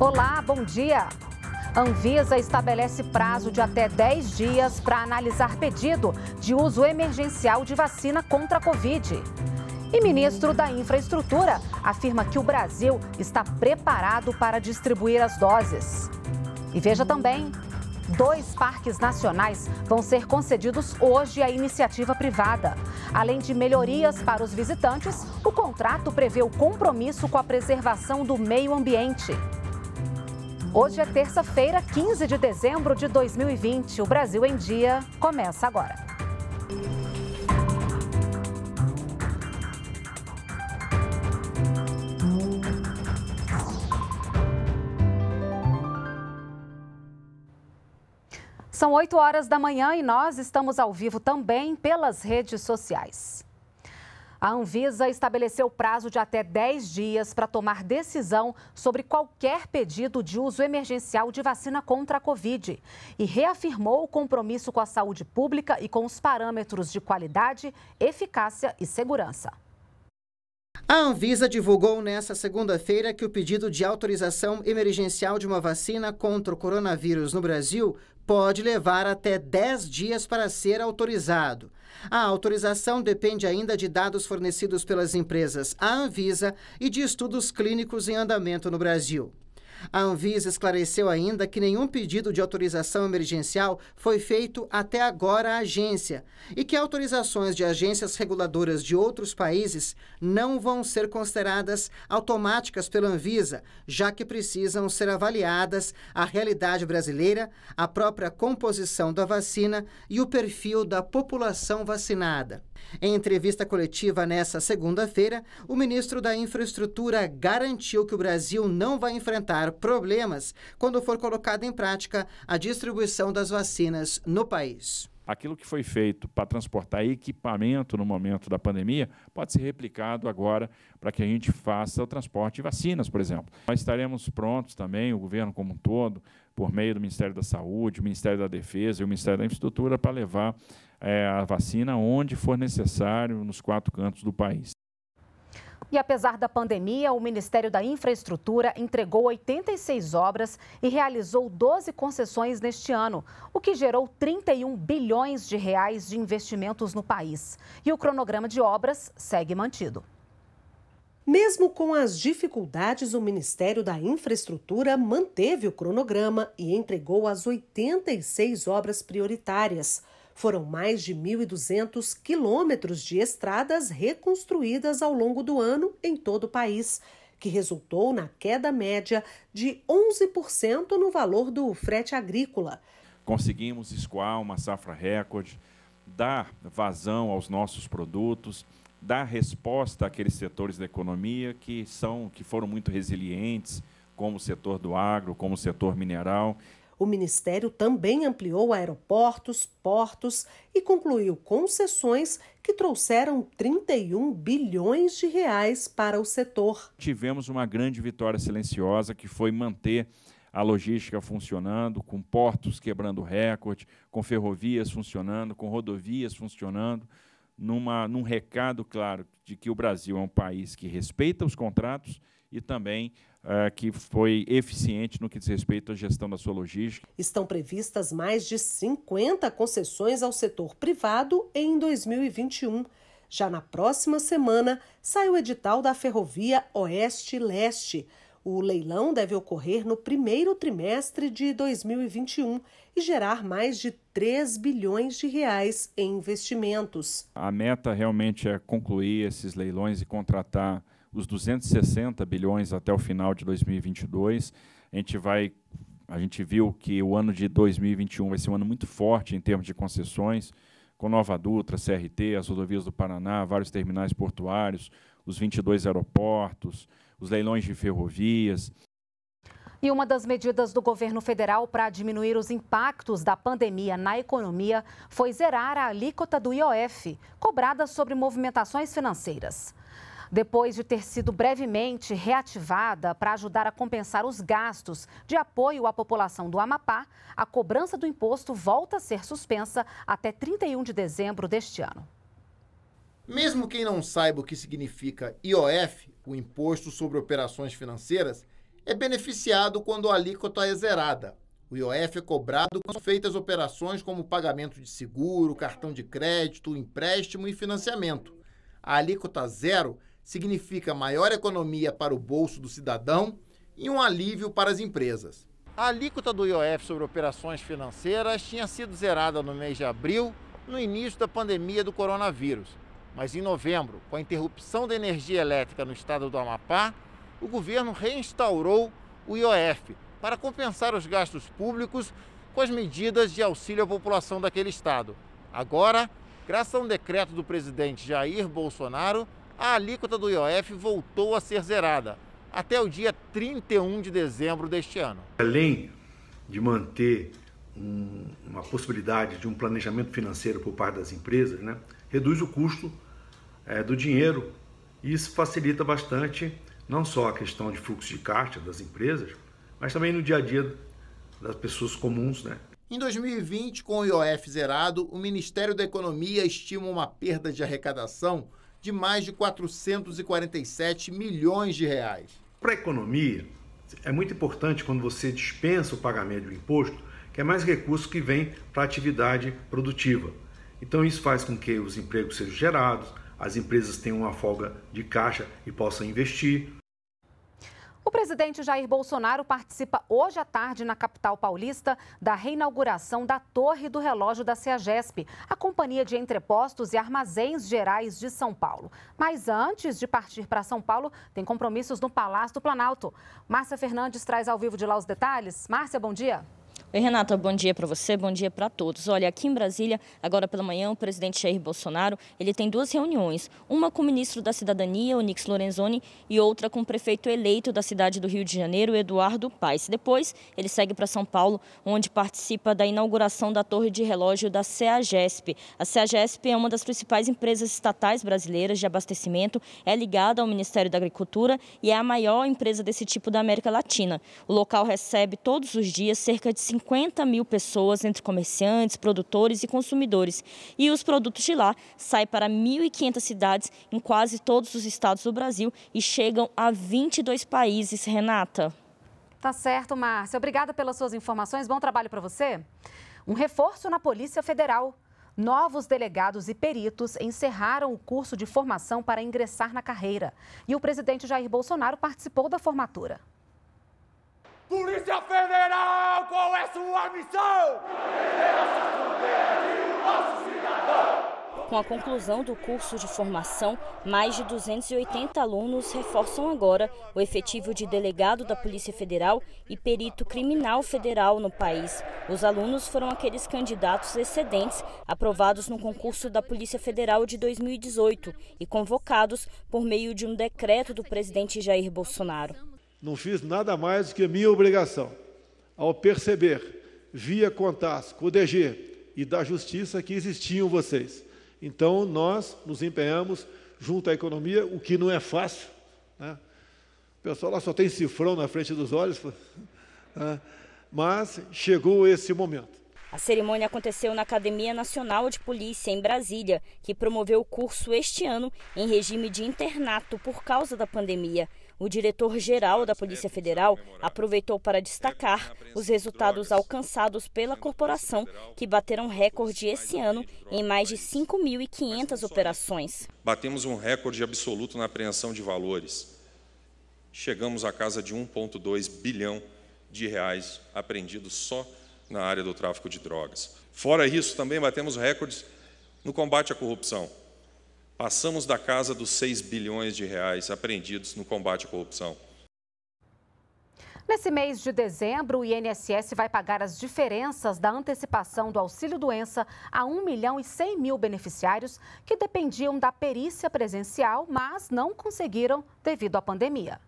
Olá, bom dia. Anvisa estabelece prazo de até 10 dias para analisar pedido de uso emergencial de vacina contra a Covid. E ministro da Infraestrutura afirma que o Brasil está preparado para distribuir as doses. E veja também: dois parques nacionais vão ser concedidos hoje à iniciativa privada. Além de melhorias para os visitantes, o contrato prevê o compromisso com a preservação do meio ambiente. Hoje é terça-feira, 15 de dezembro de 2020. O Brasil em Dia começa agora. São 8 horas da manhã e nós estamos ao vivo também pelas redes sociais. A Anvisa estabeleceu prazo de até 10 dias para tomar decisão sobre qualquer pedido de uso emergencial de vacina contra a Covid e reafirmou o compromisso com a saúde pública e com os parâmetros de qualidade, eficácia e segurança. A Anvisa divulgou nesta segunda-feira que o pedido de autorização emergencial de uma vacina contra o coronavírus no Brasil pode levar até 10 dias para ser autorizado. A autorização depende ainda de dados fornecidos pelas empresas à Anvisa e de estudos clínicos em andamento no Brasil. A Anvisa esclareceu ainda que nenhum pedido de autorização emergencial foi feito até agora à agência e que autorizações de agências reguladoras de outros países não vão ser consideradas automáticas pela Anvisa, já que precisam ser avaliadas a realidade brasileira, a própria composição da vacina e o perfil da população vacinada. Em entrevista coletiva nesta segunda-feira, o ministro da Infraestrutura garantiu que o Brasil não vai enfrentar problemas quando for colocada em prática a distribuição das vacinas no país. Aquilo que foi feito para transportar equipamento no momento da pandemia pode ser replicado agora para que a gente faça o transporte de vacinas, por exemplo. Nós estaremos prontos também, o governo como um todo, por meio do Ministério da Saúde, o Ministério da Defesa e o Ministério da Infraestrutura para levar é, a vacina onde for necessário nos quatro cantos do país. E apesar da pandemia, o Ministério da Infraestrutura entregou 86 obras e realizou 12 concessões neste ano, o que gerou 31 bilhões de reais de investimentos no país. E o cronograma de obras segue mantido. Mesmo com as dificuldades, o Ministério da Infraestrutura manteve o cronograma e entregou as 86 obras prioritárias. Foram mais de 1.200 quilômetros de estradas reconstruídas ao longo do ano em todo o país, que resultou na queda média de 11% no valor do frete agrícola. Conseguimos escoar uma safra recorde, dar vazão aos nossos produtos dar resposta àqueles setores da economia que são que foram muito resilientes, como o setor do agro, como o setor mineral. O Ministério também ampliou aeroportos, portos e concluiu concessões que trouxeram 31 bilhões de reais para o setor. Tivemos uma grande vitória silenciosa que foi manter a logística funcionando, com portos quebrando recorde, com ferrovias funcionando, com rodovias funcionando, numa, num recado claro de que o Brasil é um país que respeita os contratos e também uh, que foi eficiente no que diz respeito à gestão da sua logística. Estão previstas mais de 50 concessões ao setor privado em 2021. Já na próxima semana, sai o edital da Ferrovia Oeste-Leste. O leilão deve ocorrer no primeiro trimestre de 2021 e gerar mais de 3 bilhões de reais em investimentos. A meta realmente é concluir esses leilões e contratar os 260 bilhões até o final de 2022. A gente vai a gente viu que o ano de 2021 vai ser um ano muito forte em termos de concessões, com Nova Dutra, CRT, as rodovias do Paraná, vários terminais portuários, os 22 aeroportos, os leilões de ferrovias. E uma das medidas do governo federal para diminuir os impactos da pandemia na economia foi zerar a alíquota do IOF, cobrada sobre movimentações financeiras. Depois de ter sido brevemente reativada para ajudar a compensar os gastos de apoio à população do Amapá, a cobrança do imposto volta a ser suspensa até 31 de dezembro deste ano. Mesmo quem não saiba o que significa IOF, o Imposto sobre Operações Financeiras, é beneficiado quando a alíquota é zerada. O IOF é cobrado quando são feitas operações como pagamento de seguro, cartão de crédito, empréstimo e financiamento. A alíquota zero significa maior economia para o bolso do cidadão e um alívio para as empresas. A alíquota do IOF sobre operações financeiras tinha sido zerada no mês de abril, no início da pandemia do coronavírus. Mas em novembro, com a interrupção da energia elétrica no estado do Amapá, o governo reinstaurou o IOF para compensar os gastos públicos com as medidas de auxílio à população daquele estado. Agora, graças a um decreto do presidente Jair Bolsonaro, a alíquota do IOF voltou a ser zerada até o dia 31 de dezembro deste ano. Além de manter um, uma possibilidade de um planejamento financeiro por parte das empresas, né, reduz o custo é, do dinheiro e isso facilita bastante não só a questão de fluxo de caixa das empresas, mas também no dia a dia das pessoas comuns, né? Em 2020, com o IOF zerado, o Ministério da Economia estima uma perda de arrecadação de mais de 447 milhões de reais. Para a economia, é muito importante quando você dispensa o pagamento do imposto, que é mais recurso que vem para a atividade produtiva. Então isso faz com que os empregos sejam gerados, as empresas tenham uma folga de caixa e possam investir. O presidente Jair Bolsonaro participa hoje à tarde na capital paulista da reinauguração da Torre do Relógio da CEAGESP, a Companhia de Entrepostos e Armazéns Gerais de São Paulo. Mas antes de partir para São Paulo, tem compromissos no Palácio do Planalto. Márcia Fernandes traz ao vivo de lá os detalhes. Márcia, bom dia. Oi, Renata, bom dia para você, bom dia para todos. Olha, aqui em Brasília, agora pela manhã, o presidente Jair Bolsonaro, ele tem duas reuniões, uma com o ministro da Cidadania, Onix Lorenzoni, e outra com o prefeito eleito da cidade do Rio de Janeiro, Eduardo Paes. Depois, ele segue para São Paulo, onde participa da inauguração da torre de relógio da CEAGESP. A CEAGESP é uma das principais empresas estatais brasileiras de abastecimento, é ligada ao Ministério da Agricultura e é a maior empresa desse tipo da América Latina. O local recebe todos os dias cerca de 50 50 mil pessoas entre comerciantes, produtores e consumidores. E os produtos de lá saem para 1.500 cidades em quase todos os estados do Brasil e chegam a 22 países, Renata. Tá certo, Márcia. Obrigada pelas suas informações. Bom trabalho para você. Um reforço na Polícia Federal. Novos delegados e peritos encerraram o curso de formação para ingressar na carreira. E o presidente Jair Bolsonaro participou da formatura. Polícia Federal, qual é sua missão? e o nosso cidadão. Com a conclusão do curso de formação, mais de 280 alunos reforçam agora o efetivo de delegado da Polícia Federal e perito criminal federal no país. Os alunos foram aqueles candidatos excedentes aprovados no concurso da Polícia Federal de 2018 e convocados por meio de um decreto do presidente Jair Bolsonaro. Não fiz nada mais do que a minha obrigação. Ao perceber, via Contas, CODEG e da Justiça que existiam vocês. Então, nós nos empenhamos junto à economia, o que não é fácil. Né? O pessoal lá só tem cifrão na frente dos olhos. Né? Mas chegou esse momento. A cerimônia aconteceu na Academia Nacional de Polícia, em Brasília, que promoveu o curso este ano em regime de internato por causa da pandemia. O diretor-geral da Polícia Federal aproveitou para destacar os resultados alcançados pela corporação, que bateram recorde esse ano em mais de 5.500 operações. Batemos um recorde absoluto na apreensão de valores. Chegamos à casa de 1,2 bilhão de reais apreendidos só na área do tráfico de drogas. Fora isso, também batemos recordes no combate à corrupção. Passamos da casa dos 6 bilhões de reais apreendidos no combate à corrupção. Nesse mês de dezembro, o INSS vai pagar as diferenças da antecipação do auxílio-doença a 1 milhão e 100 mil beneficiários que dependiam da perícia presencial, mas não conseguiram devido à pandemia.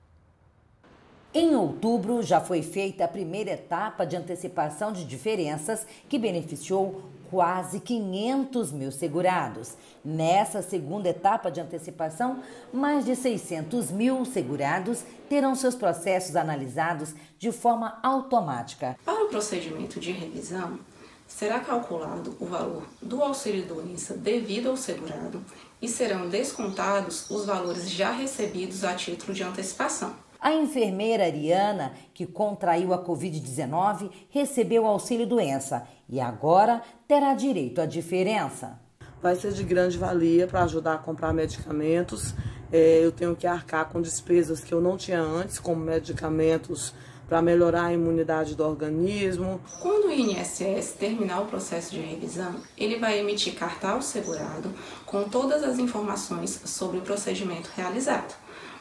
Em outubro, já foi feita a primeira etapa de antecipação de diferenças, que beneficiou quase 500 mil segurados. Nessa segunda etapa de antecipação, mais de 600 mil segurados terão seus processos analisados de forma automática. Para o procedimento de revisão, será calculado o valor do auxílio-doença devido ao segurado e serão descontados os valores já recebidos a título de antecipação. A enfermeira Ariana, que contraiu a Covid-19, recebeu auxílio-doença e agora terá direito à diferença. Vai ser de grande valia para ajudar a comprar medicamentos. É, eu tenho que arcar com despesas que eu não tinha antes, como medicamentos para melhorar a imunidade do organismo. Quando o INSS terminar o processo de revisão, ele vai emitir cartão segurado com todas as informações sobre o procedimento realizado.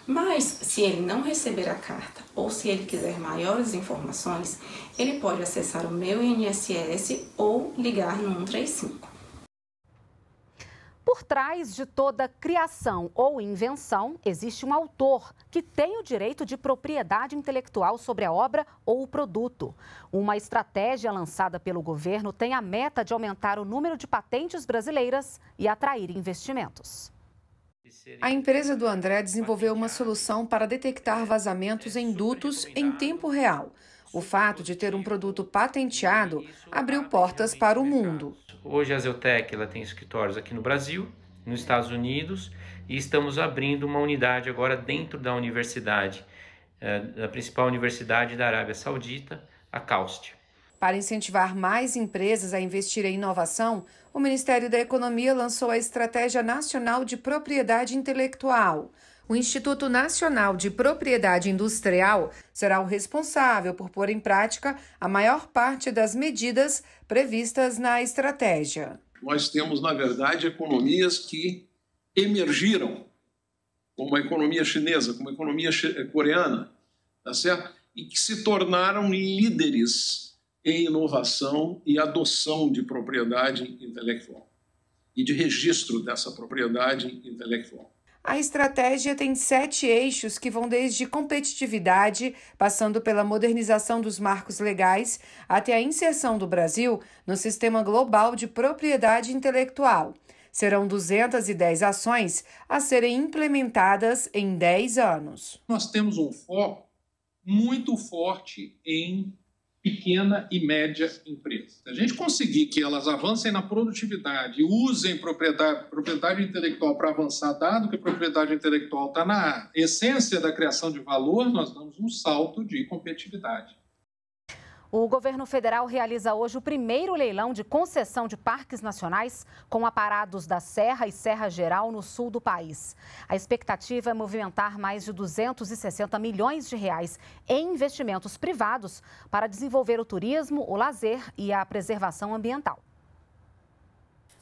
Mas, se ele não receber a carta ou se ele quiser maiores informações, ele pode acessar o meu INSS ou ligar no 135. Por trás de toda criação ou invenção, existe um autor que tem o direito de propriedade intelectual sobre a obra ou o produto. Uma estratégia lançada pelo governo tem a meta de aumentar o número de patentes brasileiras e atrair investimentos. A empresa do André desenvolveu uma solução para detectar vazamentos em dutos em tempo real. O fato de ter um produto patenteado abriu portas para o mundo. Hoje a Zeltec ela tem escritórios aqui no Brasil, nos Estados Unidos e estamos abrindo uma unidade agora dentro da universidade, eh, da principal universidade da Arábia Saudita, a CAUST. Para incentivar mais empresas a investir em inovação, o Ministério da Economia lançou a Estratégia Nacional de Propriedade Intelectual. O Instituto Nacional de Propriedade Industrial será o responsável por pôr em prática a maior parte das medidas previstas na estratégia. Nós temos, na verdade, economias que emergiram, como a economia chinesa, como a economia coreana, tá certo? e que se tornaram líderes em inovação e adoção de propriedade intelectual e de registro dessa propriedade intelectual. A estratégia tem sete eixos que vão desde competitividade, passando pela modernização dos marcos legais, até a inserção do Brasil no sistema global de propriedade intelectual. Serão 210 ações a serem implementadas em 10 anos. Nós temos um foco muito forte em pequena e média empresa. Se a gente conseguir que elas avancem na produtividade, usem propriedade, propriedade intelectual para avançar, dado que a propriedade intelectual está na essência da criação de valor, nós damos um salto de competitividade. O governo federal realiza hoje o primeiro leilão de concessão de parques nacionais com aparados da Serra e Serra Geral no sul do país. A expectativa é movimentar mais de 260 milhões de reais em investimentos privados para desenvolver o turismo, o lazer e a preservação ambiental.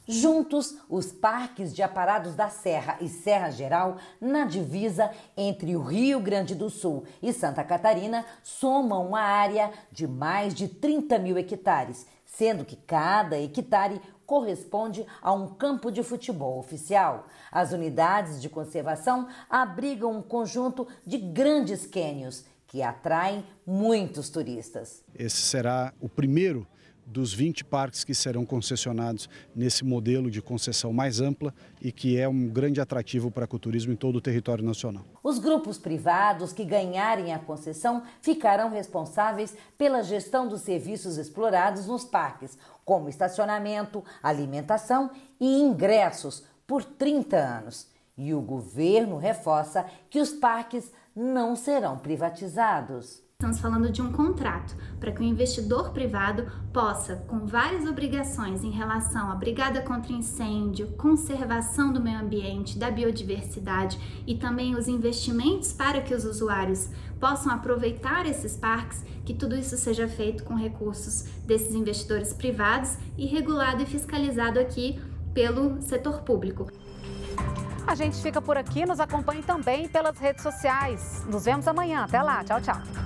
Juntos, os parques de Aparados da Serra e Serra Geral, na divisa entre o Rio Grande do Sul e Santa Catarina, somam uma área de mais de 30 mil hectares, sendo que cada hectare corresponde a um campo de futebol oficial. As unidades de conservação abrigam um conjunto de grandes cânions que atraem muitos turistas. Esse será o primeiro dos 20 parques que serão concessionados nesse modelo de concessão mais ampla e que é um grande atrativo para o turismo em todo o território nacional. Os grupos privados que ganharem a concessão ficarão responsáveis pela gestão dos serviços explorados nos parques, como estacionamento, alimentação e ingressos, por 30 anos. E o governo reforça que os parques não serão privatizados. Estamos falando de um contrato para que o investidor privado possa, com várias obrigações em relação à brigada contra incêndio, conservação do meio ambiente, da biodiversidade e também os investimentos para que os usuários possam aproveitar esses parques, que tudo isso seja feito com recursos desses investidores privados e regulado e fiscalizado aqui pelo setor público. A gente fica por aqui, nos acompanhe também pelas redes sociais. Nos vemos amanhã. Até lá. Tchau, tchau.